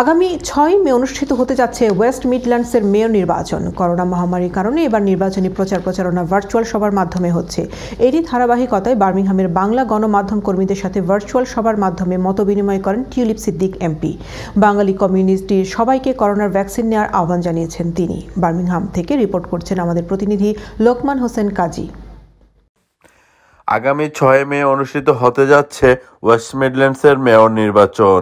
আগামী ছয় মে অনুষ্ঠিত হতে যাচ্ছে ওয়েস্ট মিডল্যান্ডসের মেয়র নির্বাচন করোনা মহামারীর কারণে এবার নির্বাচনী প্রচার প্রচারণা ভার্চুয়াল সভার মাধ্যমে হচ্ছে এরই ধারাবাহিকতায় বার্মিংহামের বাংলা গণমাধ্যম কর্মীদের সাথে ভার্চুয়াল সভার মাধ্যমে মত বিনিময় করেন টিউলিপ সিদ্দিক এমপি বাঙালি কমিউনিটির সবাইকে করোনার ভ্যাকসিন নেওয়ার আহ্বান জানিয়েছেন তিনি বার্মিংহাম থেকে রিপোর্ট করছেন আমাদের প্রতিনিধি লোকমান হোসেন কাজী আগামী ছয় মে অনুষ্ঠিত হতে যাচ্ছে ওয়েস্ট মিডল্যান্ডসের মেয়র নির্বাচন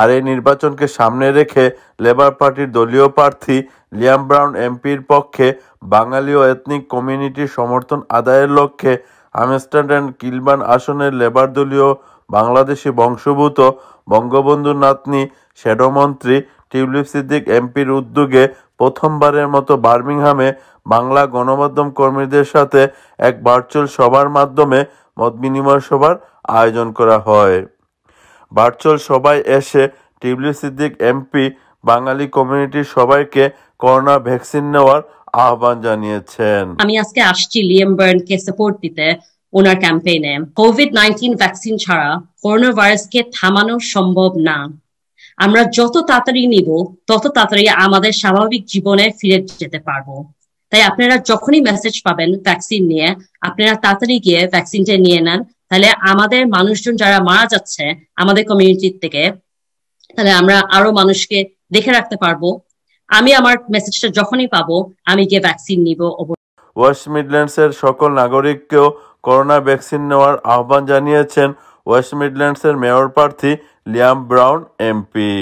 আর এই নির্বাচনকে সামনে রেখে লেবার পার্টির দলীয় প্রার্থী লিয়াম ব্রাউন এমপির পক্ষে বাঙালি ও এথনিক কমিউনিটির সমর্থন আদায়ের লক্ষ্যে আমস্টার্ড অ্যান্ড কিলবান আসনের লেবার দলীয় বাংলাদেশি বংশভূত বঙ্গবন্ধু নাতনি মন্ত্রী টিউলিপ সিদ্দিক এমপির উদ্যোগে প্রথমবারের মতো বার্মিংহামে বাংলা গণমাধ্যম কর্মীদের সাথে এক ভার্চুয়াল সভার মাধ্যমে মত বিনিময় সভার আয়োজন করা হয় ভার্চুয়াল সভায় এসে টিউলিপ সিদ্দিক এমপি বাঙালি কমিউনিটির সবাইকে করোনা ভ্যাকসিন নেওয়ার আহ্বান জানিয়েছেন আমি আজকে আসছি লিয়াম কে সাপোর্ট দিতে ওনার ক্যাম্পেইনে কোভিড নাইন্টিন ভ্যাকসিন ছাড়া করোনা ভাইরাসকে থামানো সম্ভব না আমরা যত তাড়াতাড়ি নিব তত তাড়াতাড়ি আমাদের স্বাভাবিক জীবনে ফিরে যেতে পারবো তাই আপনারা যখনই মেসেজ পাবেন ভ্যাকসিন নিয়ে আপনারা তাড়াতাড়ি গিয়ে ভ্যাকসিনটা নিয়ে নেন তাহলে আমাদের মানুষজন যারা মারা যাচ্ছে আমাদের কমিউনিটি থেকে তাহলে আমরা আরো মানুষকে দেখে রাখতে পারবো আমি আমার মেসেজটা যখনই পাবো আমি গিয়ে ভ্যাকসিন নিব ওয়েস্ট মিডল্যান্ডসের সকল নাগরিককেও করোনা ভ্যাকসিন নেওয়ার আহ্বান জানিয়েছেন ওয়েস্ট মিডল্যান্ডসের মেয়র প্রার্থী Liam Brown MP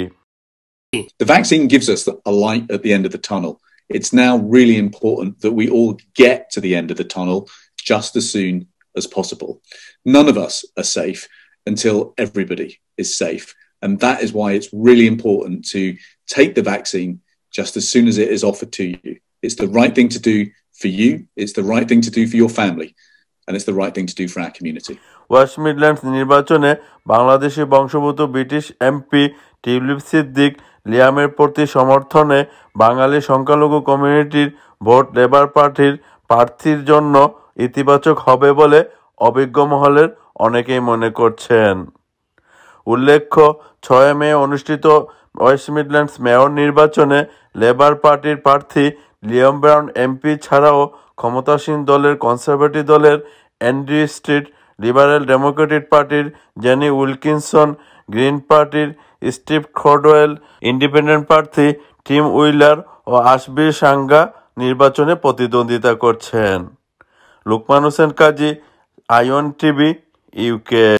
The vaccine gives us a light at the end of the tunnel. It's now really important that we all get to the end of the tunnel just as soon as possible. None of us are safe until everybody is safe. And that is why it's really important to take the vaccine just as soon as it is offered to you. It's the right thing to do for you, it's the right thing to do for your family. and it's the right thing to do for our community. West Midlands নির্বাচনে বাংলাদেশি বংশোদ্ভূত British MP Tulip Siddiq লিয়ামের প্রতি সমর্থনে বাঙালি সংখ্যালঘু কমিউনিটির vote labour পার্টির প্রার্থীর জন্য ইতিবাচক হবে বলে অভিজ্ঞ মহলের অনেকেই মনে করছেন উল্লেখ্য ছয় মে অনুষ্ঠিত ওয়েস্ট মিডল্যান্ডস মেয়র নির্বাচনে লেবার পার্টির প্রার্থী লিয়াম ব্রাউন এমপি ছাড়াও ক্ষমতাসীন দলের কনসারভেটিভ দলের অ্যান্ড্রি স্ট্রিট লিবারেল ডেমোক্রেটিক পার্টির জেনি উইলকিনসন গ্রিন পার্টির স্টিভ খোডওয়েল ইন্ডিপেন্ডেন্ট প্রার্থী টিম উইলার ও আশবির সাঙ্গা নির্বাচনে প্রতিদ্বন্দ্বিতা করছেন Lukman Hossain Kazi ION TV UK